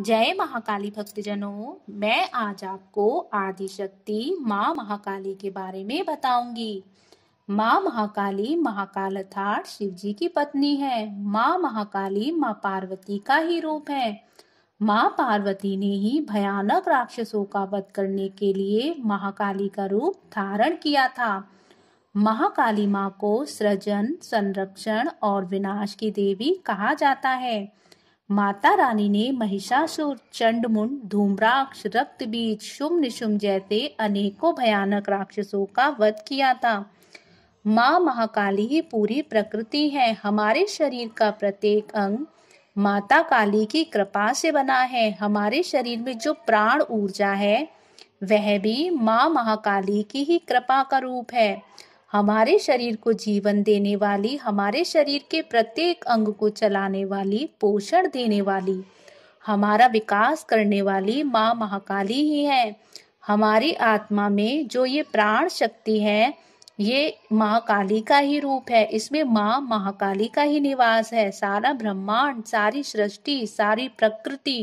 जय महाकाली भक्तजनों मैं आज आपको आदि शक्ति माँ महाकाली के बारे में बताऊंगी माँ महाकाली महाकाल अर्थात शिव जी की पत्नी है माँ महाकाली माँ पार्वती का ही रूप है माँ पार्वती ने ही भयानक राक्षसों का वध करने के लिए महाकाली का रूप धारण किया था महाकाली माँ को सृजन संरक्षण और विनाश की देवी कहा जाता है माता रानी ने महिषासुर चंडमुंड धूम्राक्ष बीज शुम निशुम जैसे अनेकों भयानक राक्षसों का वध किया था माँ महाकाली ही पूरी प्रकृति है हमारे शरीर का प्रत्येक अंग माता काली की कृपा से बना है हमारे शरीर में जो प्राण ऊर्जा है वह भी माँ महाकाली की ही कृपा का रूप है हमारे शरीर को जीवन देने वाली हमारे शरीर के प्रत्येक अंग को चलाने वाली पोषण देने वाली हमारा विकास करने वाली माँ महाकाली ही है हमारी आत्मा में जो ये प्राण शक्ति है ये माँ काली का ही रूप है इसमें माँ महाकाली का ही निवास है सारा ब्रह्मांड सारी सृष्टि सारी प्रकृति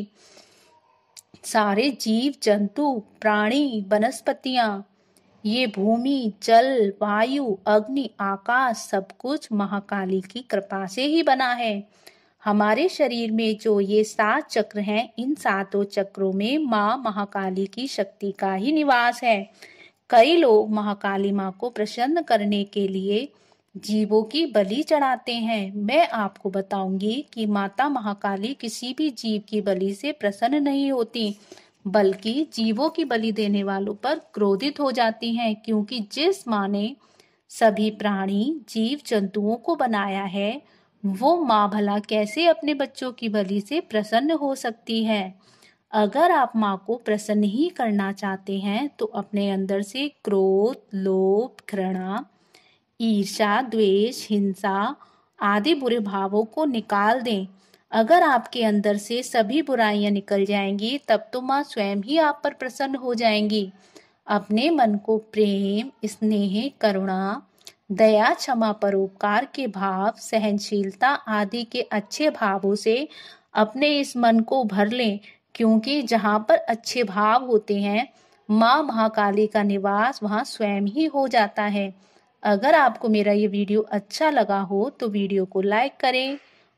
सारे जीव जंतु प्राणी वनस्पतियां ये भूमि जल वायु अग्नि आकाश सब कुछ महाकाली की कृपा से ही बना है हमारे शरीर में जो ये सात चक्र हैं इन सातों चक्रों में माँ महाकाली की शक्ति का ही निवास है कई लोग महाकाली माँ को प्रसन्न करने के लिए जीवों की बलि चढ़ाते हैं मैं आपको बताऊंगी कि माता महाकाली किसी भी जीव की बलि से प्रसन्न नहीं होती बल्कि जीवों की बलि देने वालों पर क्रोधित हो जाती हैं क्योंकि जिस माँ ने सभी प्राणी जीव जंतुओं को बनाया है वो माँ भला कैसे अपने बच्चों की बलि से प्रसन्न हो सकती है अगर आप माँ को प्रसन्न ही करना चाहते हैं तो अपने अंदर से क्रोध लोभ घृणा ईर्षा द्वेष हिंसा आदि बुरे भावों को निकाल दें अगर आपके अंदर से सभी बुराइयां निकल जाएंगी तब तो माँ स्वयं ही आप पर प्रसन्न हो जाएंगी अपने मन को प्रेम स्नेह करुणा दया क्षमा परोपकार के भाव सहनशीलता आदि के अच्छे भावों से अपने इस मन को भर लें क्योंकि जहाँ पर अच्छे भाव होते हैं माँ महाकाली का निवास वहाँ स्वयं ही हो जाता है अगर आपको मेरा ये वीडियो अच्छा लगा हो तो वीडियो को लाइक करें